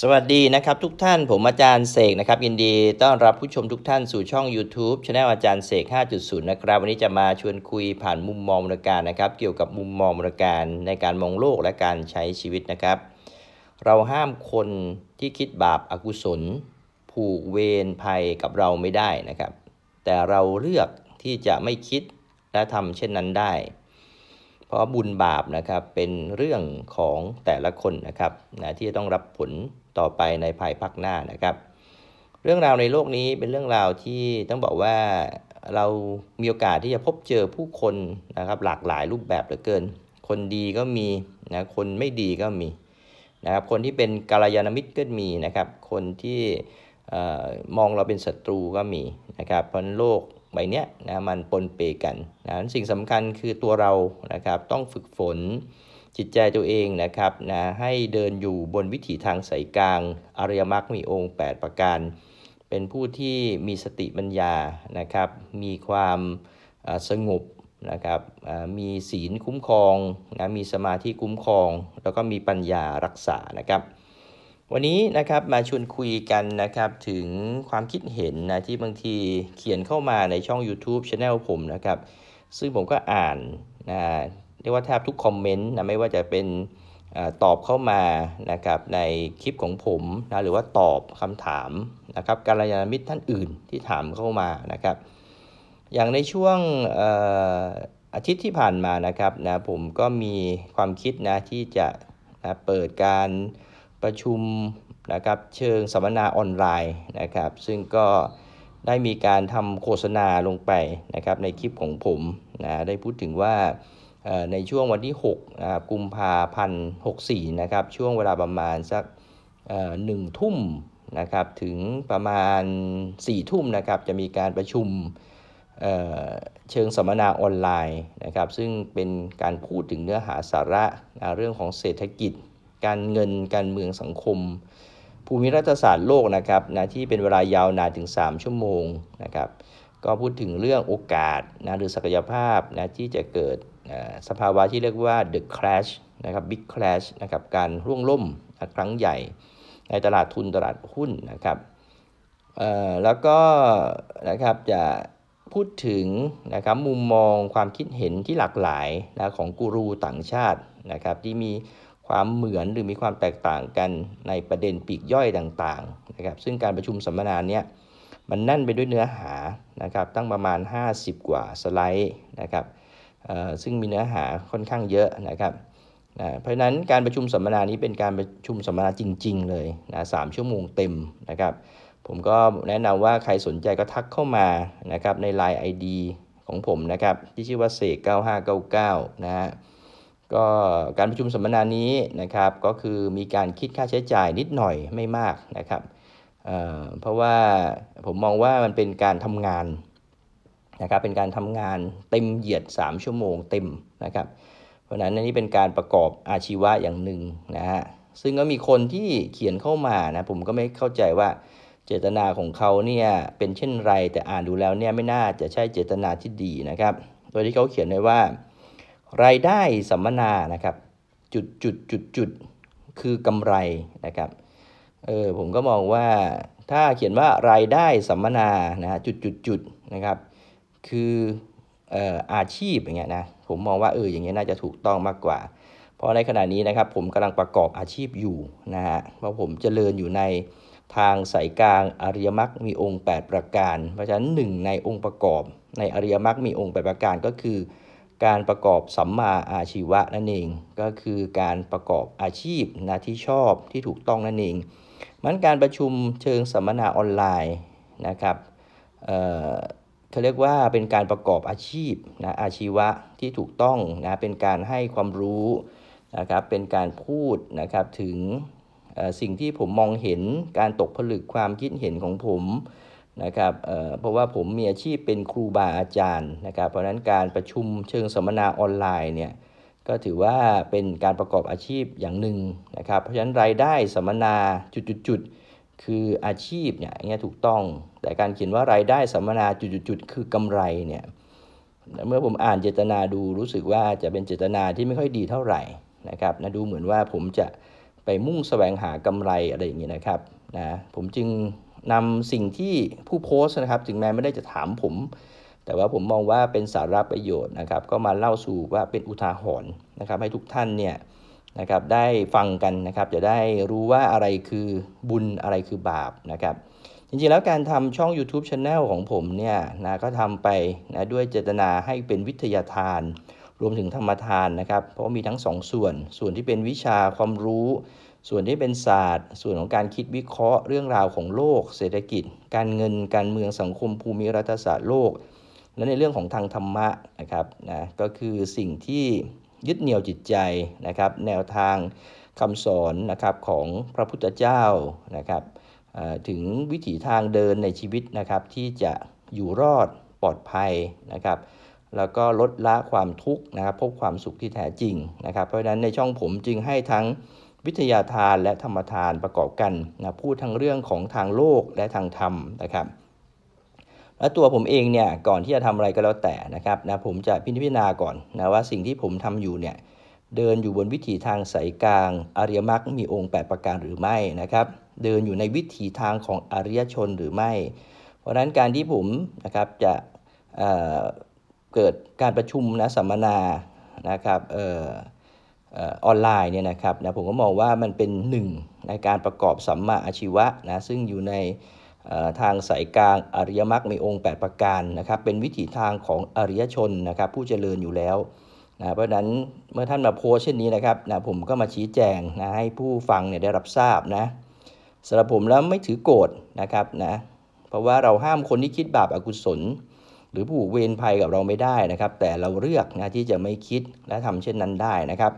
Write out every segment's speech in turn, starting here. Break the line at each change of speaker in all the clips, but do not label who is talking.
สวัสดีนะครับทุกท่านผมอาจารย์เสกนะครับยินดีต้อนรับผู้ชมทุกท่านสู่ช่อง YouTube ช anel อาจารย์เสก5.0 นะครับวันนี้จะมาชวนคุยผ่านมุมมองมรลการนะครับ เกี่ยวกับมุมมองมรลการในการมองโลกและการใช้ชีวิตนะครับ เราห้ามคนที่คิดบาปอากุศล ผูกเวรภัยกับเราไม่ได้นะครับ แต่เราเลือกที่จะไม่คิดและทำเช่นนั้นได้เพราะบุญบาปนะครับเป็นเรื่องของแต่ละคน นะ ครับนะที่จะต้องรับผลต่อไปในภายภาคหน้านะครับ เรื่องราวในโลกนี้เป็นเรื่องราวที่ต้องบอกว่าเรามีโอกาสที่จะพบเจอผู้คนนะครับหลากหลายรูปแบบเหลือเกิน คนดีก็มีนะคนไม่ดีก็มีนะครับคนที่เป็นกาลยานมิตรก็มีนะครับคนที่มองเราเป็นศัตรูก็มีนะครับเพราะโลกใบเนี้ยนะมันปนเปกันนะสิ่งสำคัญคือตัวเรานะครับต้องฝึกฝนจิตใจตัวเองนะครับนะให้เดินอยู่บนวิถีทางสายกลาง อริยมรรคมีองค์ 8 ประการ เป็นผู้ที่มีสติปัญญานะครับ มีความสงบนะครับมีศีลคุ้มครองนะมีสมาธิคุ้มครอง แล้วก็มีปัญญารักษานะครับวันนี้นะครับมาชวนคุยกันนะครับถึงความคิดเห็นนะที่บางทีเขียนเข้ามาในช่อง YouTube c h anel ผมนะครับซึ่งผมก็อ่านนะเรียกว่าแทบทุกคอมเมนต์นะไม่ว่าจะเป็นตอบเข้ามานะครับในคลิปของผมนะหรือว่าตอบคำถามนะครับการยานมิตรท่านอื่นที่ถามเข้ามานะครับอย่างในช่วงอาทิตย์ที่ผ่านมานะครับนะผมก็มีความคิดนะที่จะนะเปิดการประชุมนะครับเชิงสัมมนาออนไลน์นะครับซึ่งก็ได้มีการทำโฆษณาลงไปนะครับในคลิปของผมนะได้พูดถึงว่าในช่วงวันที่6นะครับกุมภาพันธ์64นะครับช่วงเวลาประมาณสักหนึ่งทุ่มนะครับถึงประมาณ 4 ทุ่มนะครับจะมีการประชุมเเชิงสัมมนาออนไลน์นะครับซึ่งเป็นการพูดถึงเนื้อหาสาระเรื่องของเศรษฐกิจการเงิน การเมืองสังคม ภูมิรัฐศาสตร์โลกนะครับ นะที่เป็นเวลายาวนานถึง 3 ชั่วโมงนะครับ ก็พูดถึงเรื่องโอกาสนะหรือศักยภาพนะที่จะเกิดสภาวะที่เรียกว่า the crash นะครับ big crash นะครับการร่วงล่มครั้งใหญ่ในตลาดทุนตลาดหุ้นนะครับแล้วก็นะครับจะพูดถึงนะครับมุมมองความคิดเห็นที่หลากหลายนะของกูรูต่างชาตินะครับที่มีความเหมือนหรือมีความแตกต่างกันในประเด็นปีกย่อยต่างๆนะครับ ซึ่งการประชุมสัมมนาเนี้ยมันแน่นไปด้วยเนื้อหานะครับตั้งประมาณ 50 กว่าสไลด์นะครับซึ่งมีเนื้อหาค่อนข้างเยอะนะครับนะเพราะฉะนั้นการประชุมสัมมนานี้เป็นการประชุมสัมมนาจริง ๆเลยนะสชั่วโมงเต็มนะครับ ผมก็แนะนำว่าใครสนใจก็ทักเข้ามานะครับใน Line ID ของผมนะครับที่ชื่อว่าเสก9599 นะฮะก็การประชุมสัมมนานี้นะครับก็คือมีการคิดค่าใช้จ่ายนิดหน่อยไม่มากนะครับเเพราะว่าผมมองว่ามันเป็นการทำงานนะครับเป็นการทำงานเต็มเหยียด3ชั่วโมงเต็มนะครับเพราะนั้นนี่เป็นการประกอบอาชีวะอย่างหนึ่งนะฮะซึ่งก็มีคนที่เขียนเข้ามานะผมก็ไม่เข้าใจว่าเจตนาของเขาเนี่ยเป็นเช่นไรแต่อ่านดูแล้วเนี่ยไม่น่าจะใช่เจตนาที่ดีนะครับโดยที่เขาเขียนไว้ว่ารายได้สัมมนานะครับ จุดจุดจุดจุดคือกำไรนะครับ เออผมก็มองว่าถ้าเขียนว่ารายได้สัมมนานะจุดจุดจุดนะครับ คืออาชีพอย่างเงี้ยนะ ผมมองว่าเอออย่างเงี้ยน่าจะถูกต้องมากกว่า เพราะในขณะนี้นะครับผมกำลังประกอบอาชีพอยู่นะฮะ เพราะผมเจริญอยู่ในทางสายกลางอริยมรรคมีองค์ 8 ประการ เพราะฉะนั้นหนึ่งในองค์ประกอบในอริยมรรคมีองค์ 8 ประการก็คือการประกอบสัมมาอาชีวะนั่นเองก็คือการประกอบอาชีพนะที่ชอบที่ถูกต้องนั่นเองมันการประชุมเชิงสัมมนาออนไลน์นะครับเเขาเรียกว่าเป็นการประกอบอาชีพนะอาชีวะที่ถูกต้องนะเป็นการให้ความรู้นะครับเป็นการพูดนะครับถึงสิ่งที่ผมมองเห็นการตกผลึกความคิดเห็นของผมนะครับเเพราะว่าผมมีอาชีพเป็นครูบาอาจารย์นะครับ เพราะนั้นการประชุมเชิงสัมมนาออนไลน์เนี่ยก็ถือว่าเป็นการประกอบอาชีพอย่างหนึ่งนะครับ เพราะฉะนั้นรายได้สัมมนาจุดๆคืออาชีพเนี่ยอย่างเงี้ยถูกต้อง แต่การเขียนว่ารายได้สัมมนาจุดๆคือกำไรเนี่ยเมื่อผมอ่านเจตนาดูรู้สึกว่าจะเป็นเจตนาที่ไม่ค่อยดีเท่าไหร่นะครับนะดูเหมือนว่าผมจะไปมุ่งแสวงหากำไรอะไรอย่างเงี้ยนะครับนะผมจึงนำสิ่งที่ผู้โพสต์นะครับถึงแม้ไม่ได้จะถามผม แต่ว่าผมมองว่าเป็นสาระประโยชน์นะครับก็มาเล่าสู่ว่าเป็นอุทาหรณ์นะครับให้ทุกท่านเนี่ยนะครับได้ฟังกันนะครับจะได้รู้ว่าอะไรคือบุญอะไรคือบาปนะครับจริงๆแล้วการทำช่อง YouTube Channel ของผมเนี่ยนะก็ทำไปนะด้วยเจตนาให้เป็นวิทยาทาน รวมถึงธรรมทานนะครับ เพราะมีทั้งสองส่วนส่วนที่เป็นวิชาความรู้ส่วนที่เป็นศาสตร์ ส่วนของการคิดวิเคราะห์ เรื่องราวของโลก เศรษฐกิจการเงินการเมืองสังคมภูมิรัฐศาสตร์โลก และในเรื่องของทางธรรมะนะครับนะก็คือสิ่งที่ยึดเหนี่ยวจิตใจนะครับแนวทางคำสอนนะครับของพระพุทธเจ้านะครับถึงวิถีทางเดินในชีวิตนะครับที่จะอยู่รอดปลอดภัยนะครับแล้วก็ลดละความทุกข์นะครับพบความสุขที่แท้จริงนะครับเพราะฉะนั้นในช่องผมจึงให้ทั้งวิทยาทานและธรรมทานประกอบกันนะพูดทั้งเรื่องของทางโลกและทางธรรมนะครับและตัวผมเองเนี่ยก่อนที่จะทำอะไรก็แล้วแต่นะครับนะผมจะพิจารณาก่อนนะว่าสิ่งที่ผมทำอยู่ เนี่ย เดินอยู่บนวิถีทางสายกลาง อริยมรรคมีองค์ 8 ประการหรือไม่นะครับ เดินอยู่ในวิถีทางของอริยชนหรือไม่ เพราะฉะนั้นการที่ผมนะครับจะเเกิดการประชุมนะสัมมนานะครับออนไลน์เนี่ยนะครับนะผมก็มองว่ามันเป็นหนึ่งในการประกอบสัมมาอาชีวะนะซึ่งอยู่ในทางสายกลางอริยมรรคมีองค์ 8 ประการนะครับ เป็นวิถีทางของอริยชนนะครับ ผู้เจริญอยู่แล้วนะเพราะะนั้นเมื่อท่านมาโพสเช่นนี้นะครับนะผมก็มาชี้แจงนะให้ผู้ฟังเนี่ยได้รับทราบนะสำหรับผมแล้วไม่ถือโกรธนะครับนะเพราะว่าเราห้ามคนที่คิดบาปอากุศลหรือผู้เวรภัยกับเราไม่ได้นะครับ แต่เราเลือกนะที่จะไม่คิดและทำเช่นนั้นได้นะครับ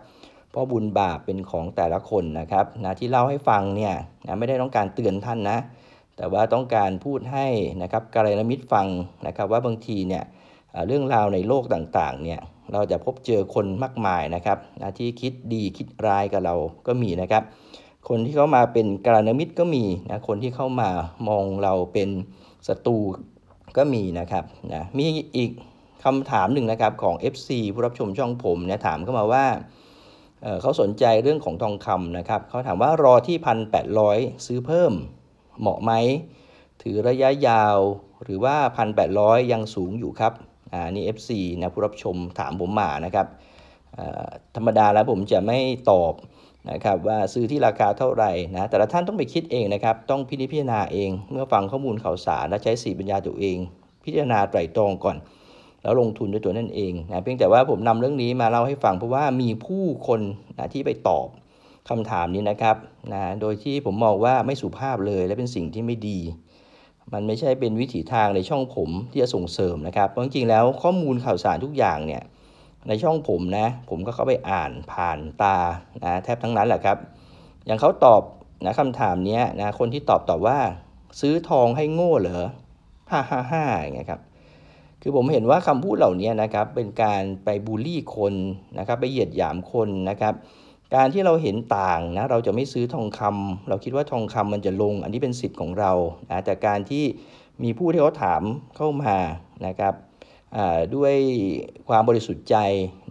เพราะบุญบาปเป็นของแต่ละคนนะครับนะที่เล่าให้ฟังเนี่ยนะไม่ได้ต้องการเตือนท่านนะ แต่ว่าต้องการพูดให้นะครับกาลยมิตรฟังนะครับ ว่าบางทีเนี่ยเรื่องราวในโลกต่างๆเนี่ยเราจะพบเจอคนมากมายนะครับนะที่คิดดีคิดร้ายกับเราก็มีนะครับ คนที่เข้ามาเป็นกาลยมิตร ก็มีนะคนที่เข้ามามองเราเป็นศัตรูก็มีนะครับนะมีอีกคำถามหนึ่งนะครับของ FC ผู้รับชมช่องผมเนี่ยถามเข้ามาว่าเขาสนใจเรื่องของทองคำนะครับ เขาถามว่ารอที่พันแปดร้อยซื้อเพิ่มเหมาะไหม ถือระยะยาวหรือว่าพันแปดร้อยยังสูงอยู่ครับ อ่านี่ FC นะ ผู้รับชมถามผมมานะครับ ธรรมดาแล้วผมจะไม่ตอบนะครับว่าซื้อที่ราคาเท่าไหร่นะ แต่ละท่านต้องไปคิดเองนะครับ ต้องพิจารณาเอง เมื่อฟังข้อมูลข่าวสารและใช้สีปัญญาตัวเอง พิจารณาไตรตรองก่อนแล้วลงทุนด้วยตัวนั่นเองนะเพียงแต่ว่าผมนำเรื่องนี้มาเล่าให้ฟังเพราะว่ามีผู้คนนะที่ไปตอบคำถามนี้นะครับนะโดยที่ผมมองว่าไม่สุภาพเลยและเป็นสิ่งที่ไม่ดี มันไม่ใช่เป็นวิถีทางในช่องผมที่จะส่งเสริมนะครับ เพราะจริงๆแล้วข้อมูลข่าวสารทุกอย่างเนี่ยในช่องผมนะผมก็เข้าไปอ่านผ่านตานะแทบทั้งนั้นแหละครับ อย่างเขาตอบนะคำถามนี้นะคนที่ตอบตอบว่า ซื้อทองให้โง่เหรอฮ่าฮ่าฮ่าอย่างเงี้ยครับคือผมเห็นว่าคำพูดเหล่านี้นะครับ เป็นการไปบูลลี่คนนะครับ ไปเหยียดหยามคนนะครับ การที่เราเห็นต่างนะเราจะไม่ซื้อทองคำ เราคิดว่าทองคำมันจะลง อันนี้เป็นสิทธิ์ของเรานะแต่การที่มีผู้ที่เขาถามเข้ามานะครับด้วยความบริสุทธิ์ใจ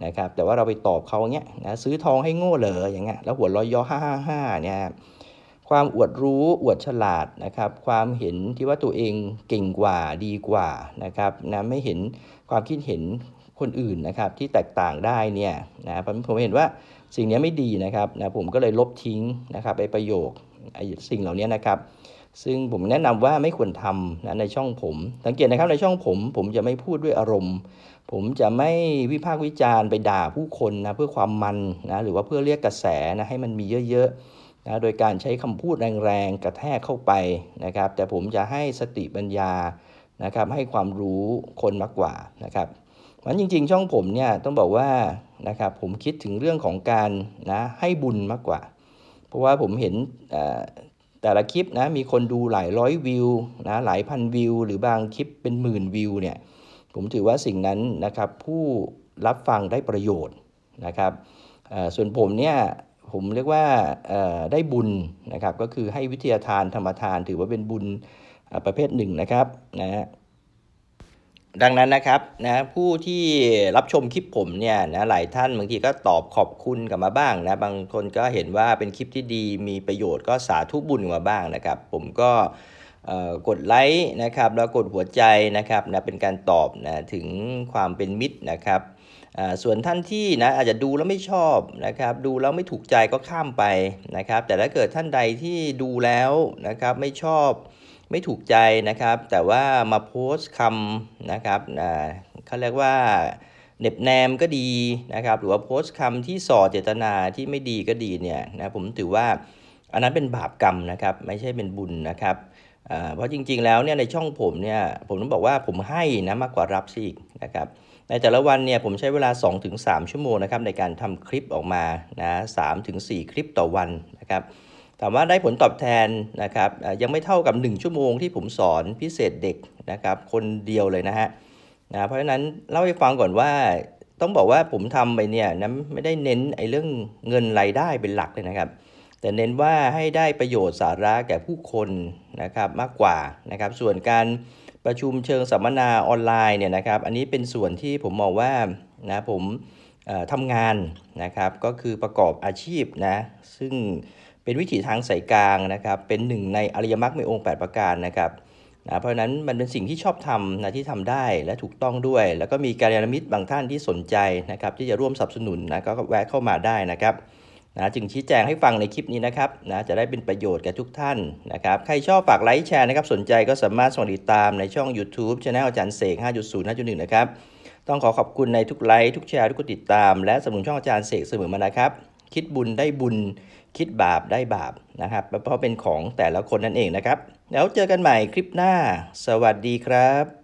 นะครับ แต่ว่าเราไปตอบเขาเงี้ยนะซื้อทองให้โง่เหรออย่างเงี้ยแล้วหัวร้อยย่อห้าห้าห้าเนี่ยความอวดรู้อวดฉลาดนะครับ ความเห็นที่ว่าตัวเองเก่งกว่าดีกว่านะครับ นะ ไม่เห็นความคิดเห็นคนอื่นนะครับที่แตกต่างได้เนี่ยนะผมเห็นว่าสิ่งนี้ไม่ดีนะครับนะผมก็เลยลบทิ้งนะครับไอประโยคไอสิ่งเหล่านี้นะครับ ซึ่งผมแนะนำว่าไม่ควรทำนะในช่องผม สังเกตนะครับในช่องผมผมจะไม่พูดด้วยอารมณ์ ผมจะไม่วิพากษ์วิจารณ์ไปด่าผู้คนนะเพื่อความมันนะหรือว่าเพื่อเรียกกระแสนะให้มันมีเยอะนะโดยการใช้คำพูดแรงๆ กระแทกเข้าไปนะครับ แต่ผมจะให้สติปัญญานะครับให้ความรู้คนมากกว่านะครับมันจริงๆ ช่องผมเนี่ยต้องบอกว่านะครับผมคิดถึงเรื่องของการนะให้บุญมากกว่า เพราะว่าผมเห็นแต่ละคลิปนะมีคนดูหลายร้อยวิวนะหลายพันวิวหรือบางคลิปเป็นหมื่นวิวเนี่ยผมถือว่าสิ่งนั้นนะครับผู้รับฟังได้ประโยชน์นะครับส่วนผมเนี่ยผมเรียกว่าได้บุญนะครับก็คือให้วิทยาทานธรรมทาน ถือว่าเป็นบุญประเภทหนึ่งนะครับนะฮะดังนั้นนะครับนะผู้ที่รับชมคลิปผมเนี่ยนะหลายท่านบางทีก็ตอบขอบคุณกลับมาบ้างนะบางคนก็เห็นว่าเป็นคลิปที่ดีมีประโยชน์ก็สาธุบุญมาบ้างนะครับ ผมก็กดไลค์นะครับ แล้วกดหัวใจนะครับนะเป็นการตอบนะถึงความเป็นมิตรนะครับส่วนท่านที่นะอาจจะดูแล้วไม่ชอบนะครับ ดูแล้วไม่ถูกใจก็ข้ามไปนะครับ แต่ถ้าเกิดท่านใดที่ดูแล้วนะครับไม่ชอบ ไม่ถูกใจนะครับ แต่ว่ามาโพสต์คำนะครับเขาเรียกว่าเน็บแนมก็ดีนะครับ หรือว่าโพสต์คำที่ส่อเจตนาที่ไม่ดีก็ดีเนี่ยนะผมถือว่า อันนั้นเป็นบาปกรรมนะครับ ไม่ใช่เป็นบุญนะครับเพราะจริง ๆแล้วเนี่ยในช่องผมเนี่ยผมต้องบอกว่าผมให้นะมากกว่ารับซิอีกนะครับในแต่ละวันเนี่ยผมใช้เวลา 2-3 ชั่วโมงนะครับในการทำคลิปออกมานะสามถึงสี่คลิปต่อวันนะครับถามว่าได้ผลตอบแทนนะครับยังไม่เท่ากับ 1 ชั่วโมงที่ผมสอนพิเศษเด็กนะครับคนเดียวเลยนะฮะนะเพราะฉะนั้นเล่าให้ฟังก่อนว่าต้องบอกว่าผมทำไปเนี่ยนะไม่ได้เน้นไอ้เรื่องเงินรายได้เป็นหลักเลยนะครับ แต่เน้นว่าให้ได้ประโยชน์สาระแก่ผู้คนนะครับมากกว่านะครับส่วนการประชุมเชิงสัมมนาออนไลน์เนี่ยนะครับ อันนี้เป็นส่วนที่ผมมองว่านะผมทำงานนะครับก็คือประกอบอาชีพนะซึ่งเป็นวิถีทางสายกลางนะครับเป็นหนึ่งในอริยมรรคในองค์ 8 ประการนะครับนะเพราะนั้นมันเป็นสิ่งที่ชอบทำนะที่ทำได้และถูกต้องด้วย แล้วก็มีการยานมิตรบางท่านที่สนใจนะครับ ที่จะร่วมสนับสนุนนะก็แวะเข้ามาได้นะครับนะจึงชี้แจงให้ฟังในคลิปนี้นะครับนะจะได้เป็นประโยชน์แก่ทุกท่านนะครับ ใครชอบฝากไลค์แชร์นะครับสนใจก็สามารถส่งติดตามในช่อง YouTube ช anel อาจารย์เสก 5.0 5.1นะครับต้องขอขอบคุณในทุกไลค์ ทุกแชร์ทุกกดติดตาม และสนสนุนช่องอาจารย์เสกเสมอมานะครับ คิดบุญได้บุญคิดบาปได้บาปนะครับ เพราะเป็นของแต่ละคนนั่นเองนะครับแล้วเจอกันใหม่คลิปหน้าสวัสดีครับ